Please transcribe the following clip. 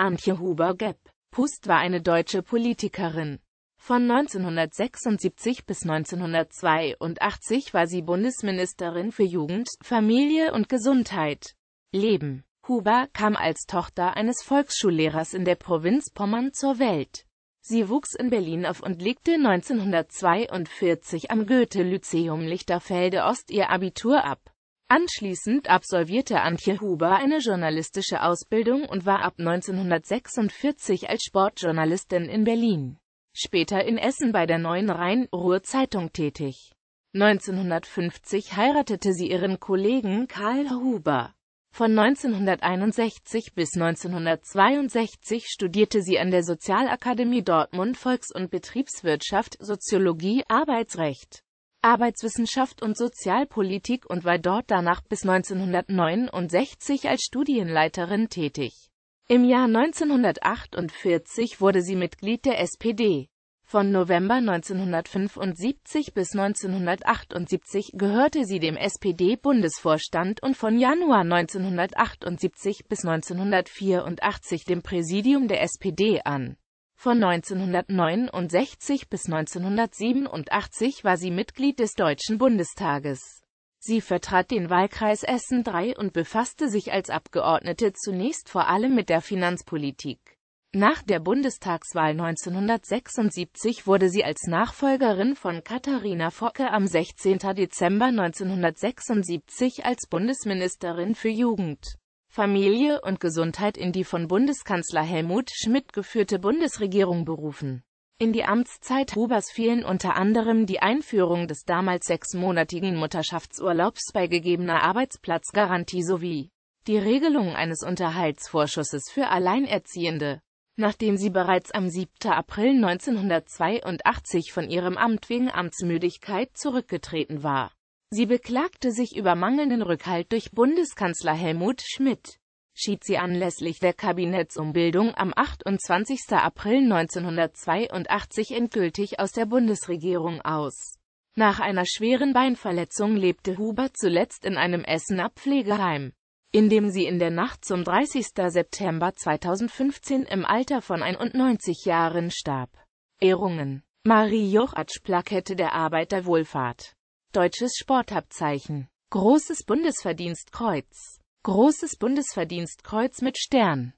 Antje Huber-Gepp. Pust war eine deutsche Politikerin. Von 1976 bis 1982 war sie Bundesministerin für Jugend, Familie und Gesundheit. Leben. Huber kam als Tochter eines Volksschullehrers in der Provinz Pommern zur Welt. Sie wuchs in Berlin auf und legte 1942 am Goethe-Lyzeum Lichterfelde-Ost ihr Abitur ab. Anschließend absolvierte Antje Huber eine journalistische Ausbildung und war ab 1946 als Sportjournalistin in Berlin, später in Essen bei der Neuen Rhein-Ruhr-Zeitung tätig. 1950 heiratete sie ihren Kollegen Karl Huber. Von 1961 bis 1962 studierte sie an der Sozialakademie Dortmund Volks- und Betriebswirtschaft, Soziologie, Arbeitsrecht, Arbeitswissenschaft und Sozialpolitik und war dort danach bis 1969 als Studienleiterin tätig. Im Jahr 1948 wurde sie Mitglied der SPD. Von November 1975 bis 1978 gehörte sie dem SPD-Bundesvorstand und von Januar 1978 bis 1984 dem Präsidium der SPD an von 1969 bis 1987 war sie Mitglied des Deutschen Bundestages. Sie vertrat den Wahlkreis Essen III und befasste sich als Abgeordnete zunächst vor allem mit der Finanzpolitik. Nach der Bundestagswahl 1976 wurde sie als Nachfolgerin von Katharina Focke am 16. Dezember 1976 als Bundesministerin für Jugend, Familie und Gesundheit in die von Bundeskanzler Helmut Schmidt geführte Bundesregierung berufen. In die Amtszeit Hubers fielen unter anderem die Einführung des damals sechsmonatigen Mutterschaftsurlaubs bei gegebener Arbeitsplatzgarantie sowie die Regelung eines Unterhaltsvorschusses für Alleinerziehende. Nachdem sie bereits am 7. April 1982 von ihrem Amt wegen Amtsmüdigkeit zurückgetreten war, Sie beklagte sich über mangelnden Rückhalt durch Bundeskanzler Helmut Schmidt. Schied sie anlässlich der Kabinettsumbildung am 28. April 1982 endgültig aus der Bundesregierung aus. Nach einer schweren Beinverletzung lebte Hubert zuletzt in einem Essener Pflegeheim, in dem sie in der Nacht zum 30. September 2015 im Alter von 91 Jahren starb. Ehrungen Marie Jochatsch Plakette der Arbeiterwohlfahrt Deutsches Sportabzeichen. Großes Bundesverdienstkreuz. Großes Bundesverdienstkreuz mit Stern.